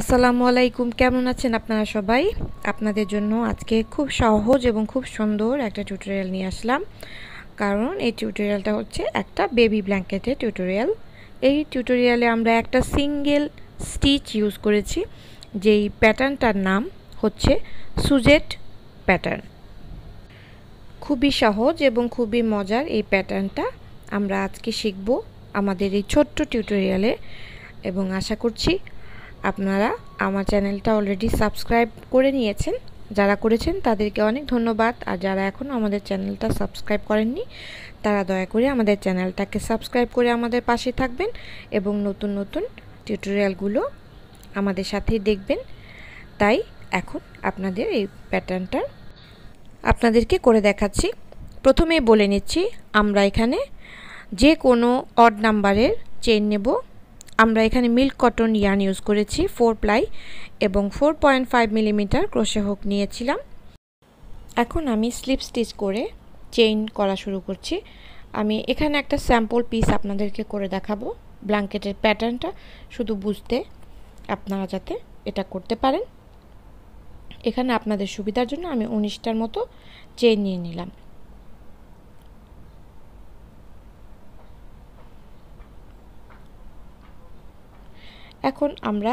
আসসালামু আলাইকুম কেমন আছেন আপনারা সবাই আপনাদের জন্য আজকে খুব সহজ এবং খুব সুন্দর একটা টিউটোরিয়াল নিয়ে আসলাম কারণ এই টিউটোরিয়ালটা হচ্ছে একটা বেবি ব্ল্যাঙ্কেটের টিউটোরিয়াল এই টিউটোরিয়ালে আমরা একটা সিঙ্গেল স্টিচ ইউজ করেছি যেই প্যাটার্নটার নাম হচ্ছে সুজেট প্যাটার্ন খুবই সহজ এবং খুবই মজার এই প্যাটার্নটা আমরা আজকে শিখব আমাদের এই ছোট্ট টিউটোরিয়ালে এবং আশা করছি আপনারা আমার চ্যানেলটা অলরেডি সাবস্ক্রাইব করে নিয়েছেন যারা করেছেন তাদেরকে অনেক ধন্যবাদ আর যারা এখন আমাদের চ্যানেলটা সাবস্ক্রাইব করেননি তারা দয়া করে আমাদের চ্যানেলটাকে সাবস্ক্রাইব করে আমাদের পাশে থাকবেন এবং নতুন নতুন টিউটোরিয়ালগুলো আমাদের সাথেই দেখবেন তাই এখন আপনাদের এই প্যাটার্নটার আপনাদেরকে করে দেখাচ্ছি প্রথমে বলে নিচ্ছি আমরা এখানে যে কোনো অড নাম্বারের চেন নেব আমরা এখানে মিল্ক কটন ইয়ান ইউজ করেছি ফোর প্লাই এবং four point five millimetre crochet hook নিয়েছিলাম এখন আমি স্লিপ স্টিচ করে চেইন করা শুরু করছি আমি এখানে একটা স্যাম্পল পিস আপনাদেরকে করে দেখাবো ব্ল্যাঙ্কেটের প্যাটার্নটা শুধু বুঝতে আপনারা যাতে এটা করতে পারেন এখানে আপনাদের সুবিধার জন্য আমি উনিশটার মতো চেইন নিয়ে নিলাম এখন আমরা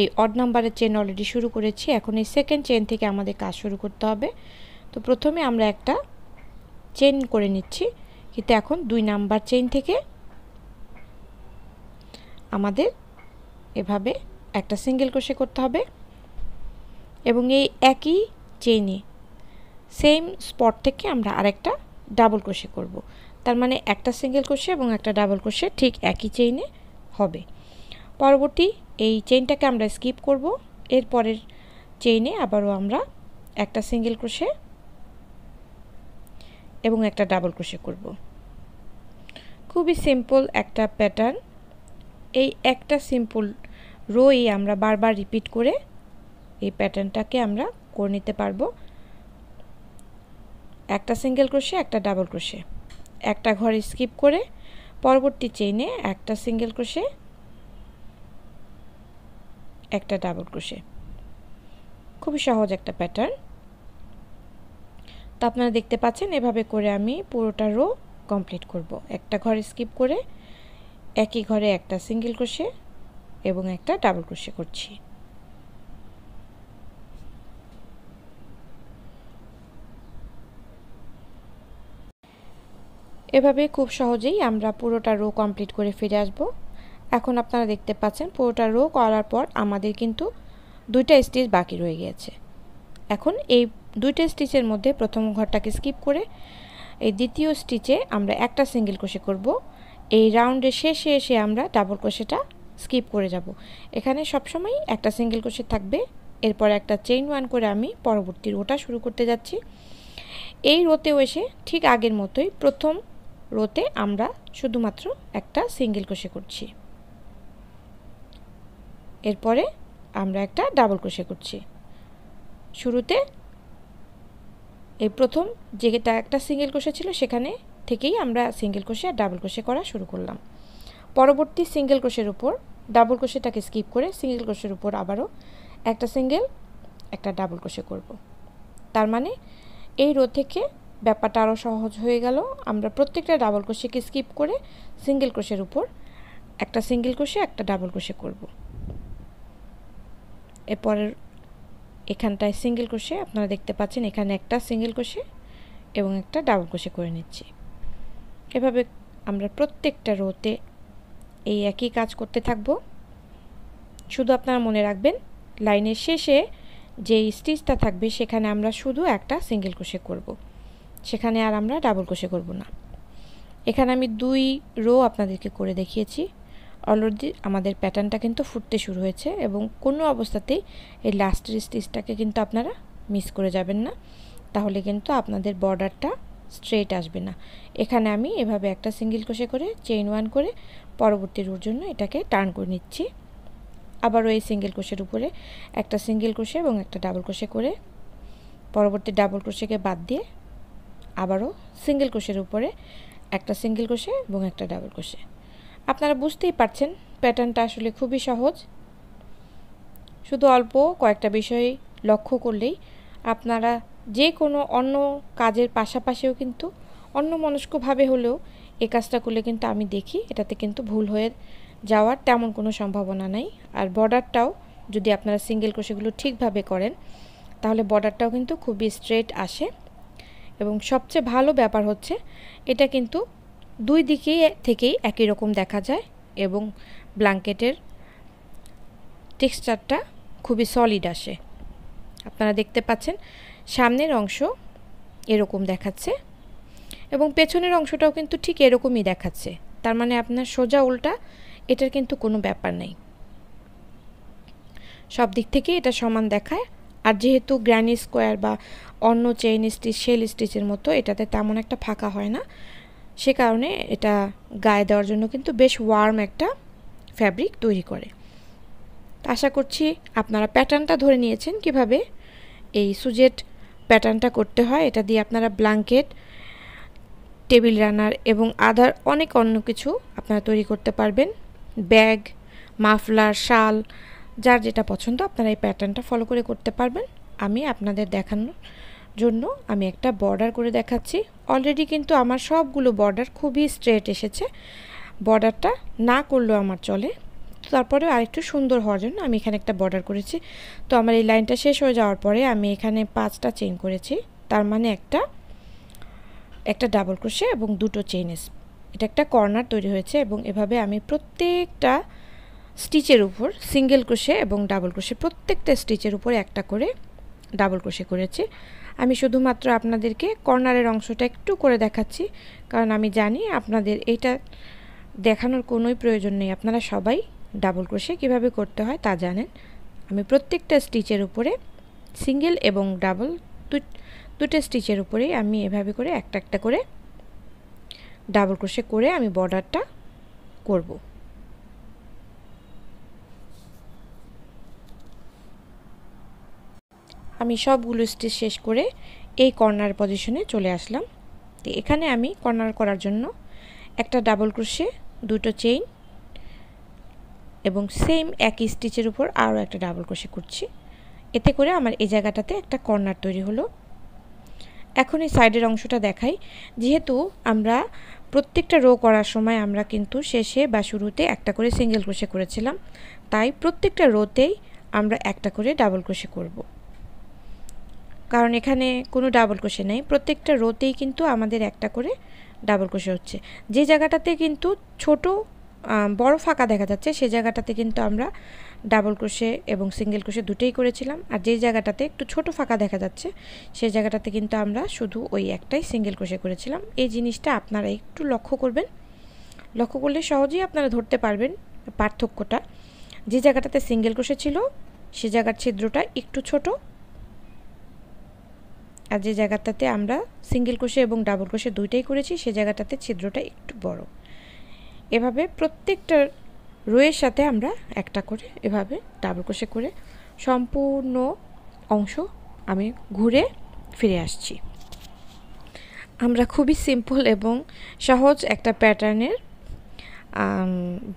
এই অড নাম্বারের চেন অলরেডি শুরু করেছি এখন এই সেকেন্ড চেন থেকে আমাদের কাজ শুরু করতে হবে তো প্রথমে আমরা একটা চেন করে নিচ্ছি কিন্তু এখন দুই নাম্বার চেন থেকে আমাদের এভাবে একটা সিঙ্গেল ক্রোশে করতে হবে এবং এই একই চেইনে সেম স্পট থেকে আমরা আরেকটা ডাবল ক্রোশে করব তার মানে একটা সিঙ্গেল ক্রোশে এবং একটা ডাবল ক্রোশে ঠিক একই চেইনে হবে পরবর্তী এই চেইনটাকে আমরা স্কিপ করব এর পরের চেইনে আবারও আমরা একটা সিঙ্গেল ক্রোশে এবং একটা ডাবল ক্রোশে করব খুবই সিম্পল একটা প্যাটার্ন এই একটা সিম্পল রোই আমরা বারবার রিপিট করে এই প্যাটার্নটাকে আমরা করে নিতে পারবো একটা সিঙ্গেল ক্রোশে একটা ডাবল ক্রোশে একটা ঘরে স্কিপ করে পরবর্তী চেইনে একটা সিঙ্গেল ক্রোশে একটা ডাবল ক্রোশে খুবই সহজ একটা প্যাটার্ন তো আপনারা দেখতে পাচ্ছেন এভাবে করে আমি পুরোটা রো কমপ্লিট করব একটা ঘরে স্কিপ করে একই ঘরে একটা সিঙ্গেল ক্রোশে এবং একটা ডাবল ক্রোশে করছি এভাবে খুব সহজেই আমরা পুরোটা রো কমপ্লিট করে ফিরে আসবো এখন আপনারা দেখতে পাচ্ছেন পুরোটা রো করার পর আমাদের কিন্তু দুইটা স্টিচ বাকি রয়ে গিয়েছে এখন এই দুইটা স্টিচের মধ্যে প্রথম ঘরটাকে স্কিপ করে এই দ্বিতীয় স্টিচে আমরা একটা সিঙ্গেল ক্রোশে করব এই রাউন্ডের শেষে এসে আমরা ডাবল ক্রোশেটা স্কিপ করে যাব এখানে সবসময় একটা সিঙ্গেল ক্রোশে থাকবে এরপর একটা চেইন ওয়ান করে আমি পরবর্তী রোটা শুরু করতে যাচ্ছি এই রোতেও এসে ঠিক আগের মতোই প্রথম রোতে আমরা শুধুমাত্র একটা সিঙ্গেল ক্রোশে করছি এরপরে আমরা একটা ডাবল ক্রোশে করছি শুরুতে এই প্রথম যেটা একটা সিঙ্গেল ক্রোশে ছিল সেখানে থেকেই আমরা সিঙ্গেল ক্রোশে আর ডাবল ক্রোশে করা শুরু করলাম পরবর্তী সিঙ্গেল ক্রোশের উপর ডাবল ক্রোশেটাকে স্কিপ করে সিঙ্গেল ক্রোশের উপর আবারও একটা সিঙ্গেল একটা ডাবল ক্রোশে করব। তার মানে এই রো থেকে ব্যাপারটা আরও সহজ হয়ে গেল আমরা প্রত্যেকটা ডাবল ক্রোশেকে স্কিপ করে সিঙ্গেল ক্রোশের উপর একটা সিঙ্গেল ক্রোশে একটা ডাবল ক্রোশে করব এরপরের এখানটায় সিঙ্গেল কোশে আপনারা দেখতে পাচ্ছেন এখানে একটা সিঙ্গেল কোষে এবং একটা ডাবল ক্রোশে করে নিচ্ছি এভাবে আমরা প্রত্যেকটা রোতে এই একই কাজ করতে থাকব শুধু আপনারা মনে রাখবেন লাইনের শেষে যে স্টিচটা থাকবে সেখানে আমরা শুধু একটা সিঙ্গেল কোষে করব। সেখানে আর আমরা ডাবল কোশে করব না এখানে আমি দুই রো আপনাদেরকে করে দেখিয়েছি অলরেডি আমাদের প্যাটার্নটা কিন্তু ফুটতে শুরু হয়েছে এবং কোনো অবস্থাতেই এই লাস্টের স্টিচটাকে কিন্তু আপনারা মিস করে যাবেন না তাহলে কিন্তু আপনাদের বর্ডারটা স্ট্রেট আসবে না এখানে আমি এভাবে একটা সিঙ্গেল কোষে করে চেইন ওয়ান করে পরবর্তী রুর জন্য এটাকে টার্ন করে নিচ্ছি আবারও এই সিঙ্গেল কোষের উপরে একটা সিঙ্গেল কোষে এবং একটা ডাবল কোষে করে পরবর্তী ডাবল কোষেকে বাদ দিয়ে আবারও সিঙ্গেল কোষের উপরে একটা সিঙ্গেল কোশে এবং একটা ডাবল কোশে আপনারা বুঝতেই পারছেন প্যাটার্নটা আসলে খুবই সহজ শুধু অল্প কয়েকটা বিষয় লক্ষ্য করলেই আপনারা যে কোনো অন্য কাজের পাশাপাশিও কিন্তু অন্য মনস্কভাবে হলেও এ কাজটা করলে কিন্তু আমি দেখি এটাতে কিন্তু ভুল হয়ে যাওয়ার তেমন কোনো সম্ভাবনা নাই আর বর্ডারটাও যদি আপনারা সিঙ্গেল ক্রোশেগুলো ঠিকভাবে করেন তাহলে বর্ডারটাও কিন্তু খুবই স্ট্রেট আসে এবং সবচেয়ে ভালো ব্যাপার হচ্ছে এটা কিন্তু দুই দিকে থেকেই একই রকম দেখা যায় এবং ব্ল্যাঙ্কেটের টেক্সচারটা খুবই সলিড আসে আপনারা দেখতে পাচ্ছেন সামনের অংশ এরকম দেখাচ্ছে এবং পেছনের অংশটাও কিন্তু ঠিক এরকমই দেখাচ্ছে তার মানে আপনার সোজা উল্টা এটার কিন্তু কোনো ব্যাপার নেই সব দিক থেকে এটা সমান দেখায় আর যেহেতু গ্র্যানি স্কোয়ার বা অন্য চেইন স্টিচ শেল স্টিচের মতো এটাতে তেমন একটা ফাঁকা হয় না সে কারণে এটা গায়ে দেওয়ার জন্য কিন্তু বেশ ওয়ার্ম একটা ফ্যাব্রিক তৈরি করে আশা করছি আপনারা প্যাটার্নটা ধরে নিয়েছেন কিভাবে এই সুজেট প্যাটার্নটা করতে হয় এটা দিয়ে আপনারা ব্ল্যাঙ্কেট টেবিল রানার এবং আদার অনেক অন্য কিছু আপনারা তৈরি করতে পারবেন ব্যাগ মাফলার শাল যার যেটা পছন্দ আপনারা এই প্যাটার্নটা ফলো করে করতে পারবেন আমি আপনাদের দেখানোর জন্য আমি একটা বর্ডার করে দেখাচ্ছি অলরেডি কিন্তু আমার সবগুলো বর্ডার খুবই স্ট্রেট এসেছে বর্ডারটা না করলেও আমার চলে তারপরে আরেকটু সুন্দর হওয়ার জন্য আমি এখানে একটা বর্ডার করেছি তো আমার এই লাইনটা শেষ হয়ে যাওয়ার পরে আমি এখানে পাঁচটা চেইন করেছি তার মানে একটা একটা ডাবল ক্রোশে এবং দুটো চেইন এটা একটা কর্নার তৈরি হয়েছে এবং এভাবে আমি প্রত্যেকটা স্টিচের উপর সিঙ্গেল ক্রোশে এবং ডাবল ক্রোশে প্রত্যেকটা স্টিচের উপরে একটা করে ডাবল ক্রোশে করেছি আমি শুধুমাত্র আপনাদেরকে কর্নারের অংশটা একটু করে দেখাচ্ছি কারণ আমি জানি আপনাদের এটা দেখানোর কোনোই প্রয়োজন নেই আপনারা সবাই ডাবল ক্রোশে কিভাবে করতে হয় তা জানেন আমি প্রত্যেকটা স্টিচের উপরে সিঙ্গেল এবং ডাবল দুটো স্টিচের উপরেই আমি এভাবে করে একটা একটা করে ডাবল ক্রোশে করে আমি বর্ডারটা করবো আমি সবগুলো স্টিচ শেষ করে এই কর্নার পজিশনে চলে আসলাম তো এখানে আমি কর্নার করার জন্য একটা ডাবল ক্রোশে দুটো চেইন এবং সেম একই স্টিচের উপর আরও একটা ডাবল ক্রোশে করছি এতে করে আমার এই জায়গাটাতে একটা কর্নার তৈরি হলো এখন এই সাইডের অংশটা দেখাই যেহেতু আমরা প্রত্যেকটা রো করার সময় আমরা কিন্তু শেষে বা শুরুতে একটা করে সিঙ্গেল ক্রোশে করেছিলাম তাই প্রত্যেকটা রোতেই আমরা একটা করে ডাবল ক্রোশে করবো কারণ এখানে কোনো ডাবল ক্রোশে নেই প্রত্যেকটা রোতেই কিন্তু আমাদের একটা করে ডাবল ক্রোশে হচ্ছে যে জায়গাটাতে কিন্তু ছোট বড় ফাঁকা দেখা যাচ্ছে সেই জায়গাটাতে কিন্তু আমরা ডাবল ক্রোশে এবং সিঙ্গেল কোশে দুটোই করেছিলাম আর যে জায়গাটাতে একটু ছোট ফাঁকা দেখা যাচ্ছে সেই জায়গাটাতে কিন্তু আমরা শুধু ওই একটাই সিঙ্গেল কোষে করেছিলাম এই জিনিসটা আপনারা একটু লক্ষ্য করবেন লক্ষ্য করলে সহজেই আপনারা ধরতে পারবেন পার্থক্যটা যে জায়গাটাতে সিঙ্গেল কোশে ছিল সে জায়গার ছিদ্রটা একটু ছোট আর যে জায়গাটাতে আমরা সিঙ্গেল ক্রোশে এবং ডাবল ক্রোশে দুইটাই করেছি সে জায়গাটাতে ছিদ্রটা একটু বড় এভাবে প্রত্যেকটা রোয়ের সাথে আমরা একটা করে এভাবে ডাবল ক্রোশে করে সম্পূর্ণ অংশ আমি ঘুরে ফিরে আসছি আমরা খুবই সিম্পল এবং সহজ একটা প্যাটার্নের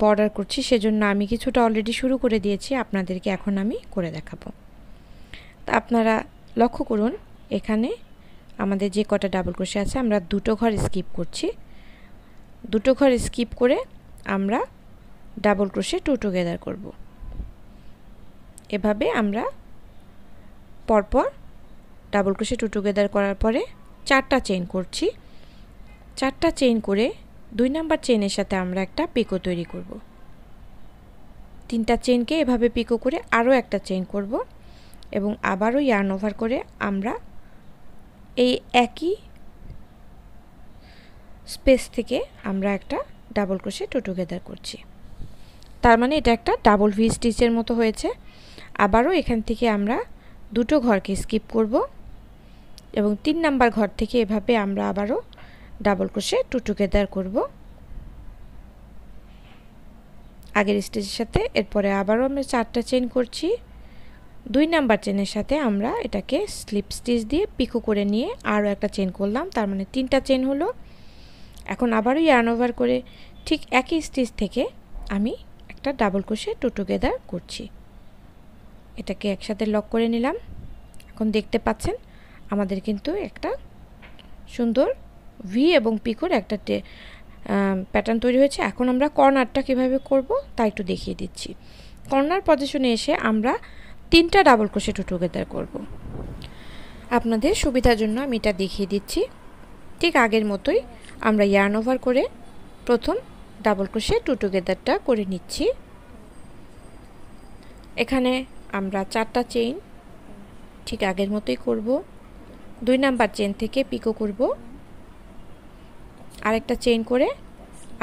বর্ডার করছি সেজন্য আমি কিছুটা অলরেডি শুরু করে দিয়েছি আপনাদেরকে এখন আমি করে দেখাবো তা আপনারা লক্ষ্য করুন এখানে আমাদের যে কটা ডাবল ক্রোশে আছে আমরা দুটো ঘর স্কিপ করছি দুটো ঘর স্কিপ করে আমরা ডাবল ক্রোশে টু টুগেদার করব এভাবে আমরা পরপর ডাবল ক্রোশে টু টুগেদার করার পরে চারটা চেইন করছি চারটা চেইন করে দুই নাম্বার চেইনের সাথে আমরা একটা পিকো তৈরি করব তিনটা চেইনকে এভাবে পিকো করে আরও একটা চেইন করব এবং আবারও ইয়ার্ন ওভার করে আমরা এই একই স্পেস থেকে আমরা একটা ডাবল ক্রোশে টু টুগেদার করছি তার মানে এটা একটা ডাবল ভি স্টিচের মতো হয়েছে আবারও এখান থেকে আমরা দুটো ঘরকে স্কিপ করব এবং তিন নাম্বার ঘর থেকে এভাবে আমরা আবারও ডাবল ক্রোশে টু টুগেদার করব আগের স্টেজের সাথে এরপরে আবারও আমরা চারটা চেন করছি দুই নাম্বার চেনের সাথে আমরা এটাকে স্লিপ স্টিচ দিয়ে পিকো করে নিয়ে আরও একটা চেন করলাম তার মানে তিনটা চেন হলো এখন আবারও ইয়ার্ন ওভার করে ঠিক একই স্টিচ থেকে আমি একটা ডাবল কোষে টু টুগেদার করছি এটাকে একসাথে লক করে নিলাম এখন দেখতে পাচ্ছেন আমাদের কিন্তু একটা সুন্দর ভি এবং পিকোর একটা প্যাটার্ন তৈরি হয়েছে এখন আমরা কর্নারটা কীভাবে করব তা একটু দেখিয়ে দিচ্ছি কর্নার পজিশনে এসে আমরা তিনটা ডাবল ক্রোশেট টুগেদার করব। আপনাদের সুবিধার জন্য আমি এটা দেখিয়ে দিচ্ছি ঠিক আগের মতোই আমরা ইয়ার্ন ওভার করে প্রথম ডাবল ক্রোশে টু টুগেদারটা করে নিচ্ছি এখানে আমরা চারটা চেইন ঠিক আগের মতোই করব দুই নাম্বার চেন থেকে পিকো করব আরেকটা চেইন করে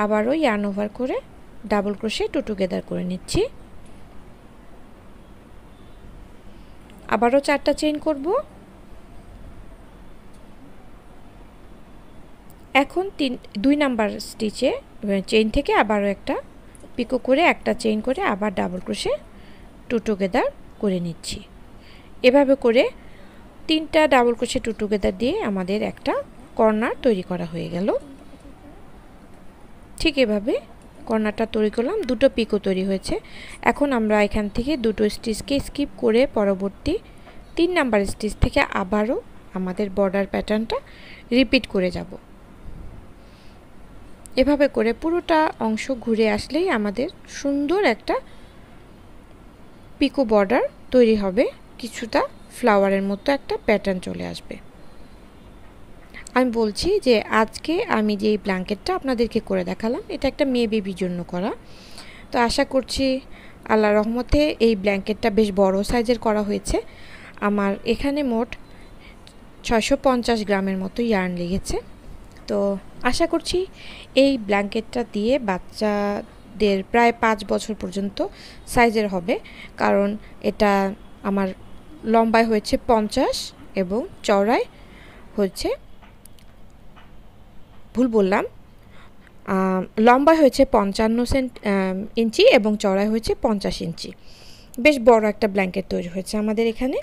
আবারও ইয়ার্ন ওভার করে ডাবল ক্রোশে টু টুগেদার করে নিচ্ছি আবারও চারটা চেইন করব এখন তিন দুই নাম্বার স্টিচে চেইন থেকে আবারও একটা পিকো করে একটা চেইন করে আবার ডাবল ক্রোশে টু টুগেদার করে নিচ্ছি এভাবে করে তিনটা ডাবল ক্রোশে টু টুগেদার দিয়ে আমাদের একটা কর্নার তৈরি করা হয়ে গেল ঠিক এভাবে কর্নারটা তৈরি করলাম দুটো পিকো তৈরি হয়েছে এখন আমরা এখান থেকে দুটো স্টিচকে স্কিপ করে পরবর্তী তিন নাম্বার স্টিচ থেকে আবারও আমাদের বর্ডার প্যাটার্নটা রিপিট করে যাব এভাবে করে পুরোটা অংশ ঘুরে আসলেই আমাদের সুন্দর একটা পিকো বর্ডার তৈরি হবে কিছুটা ফ্লাওয়ারের মতো একটা প্যাটার্ন চলে আসবে আমি বলছি যে আজকে আমি যে ব্ল্যাঙ্কেটটা আপনাদেরকে করে দেখালাম এটা একটা মেয়ে বেবির জন্য করা তো আশা করছি আল্লাহ রহমতে এই ব্ল্যাঙ্কেটটা বেশ বড় সাইজের করা হয়েছে আমার এখানে মোট ছয়শো পঞ্চাশ গ্রামের মতো ইয়ার্ন লেগেছে তো আশা করছি এই ব্ল্যাঙ্কেটটা দিয়ে বাচ্চাদের প্রায় পাঁচ বছর পর্যন্ত সাইজের হবে কারণ এটা আমার লম্বায় হয়েছে পঞ্চাশ এবং চওড়ায় হচ্ছে ভুল বললাম লম্বা হয়েছে পঞ্চান্ন সেন্ট ইঞ্চি এবং চড়াই হয়েছে পঞ্চাশ ইঞ্চি বেশ বড় একটা ব্ল্যাঙ্কেট তৈরি হয়েছে আমাদের এখানে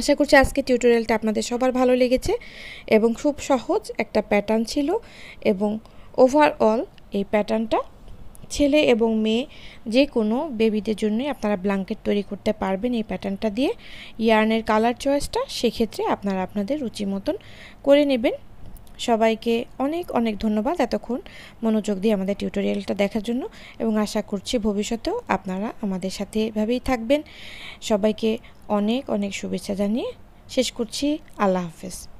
আশা করছি আজকে টিউটোরিয়ালটা আপনাদের সবার ভালো লেগেছে এবং খুব সহজ একটা প্যাটার্ন ছিল এবং ওভারঅল এই প্যাটার্নটা ছেলে এবং মেয়ে যে কোনো বেবিদের জন্যই আপনারা ব্ল্যাঙ্কেট তৈরি করতে পারবেন এই প্যাটার্নটা দিয়ে ইয়ার্নের কালার চয়েসটা সেক্ষেত্রে আপনারা আপনাদের রুচি মতন করে নেবেন সবাইকে অনেক অনেক ধন্যবাদ এতক্ষণ মনোযোগ দিয়ে আমাদের টিউটোরিয়ালটা দেখার জন্য এবং আশা করছি ভবিষ্যতেও আপনারা আমাদের সাথে এভাবেই থাকবেন সবাইকে অনেক অনেক শুভেচ্ছা জানিয়ে শেষ করছি আল্লাহ হাফেজ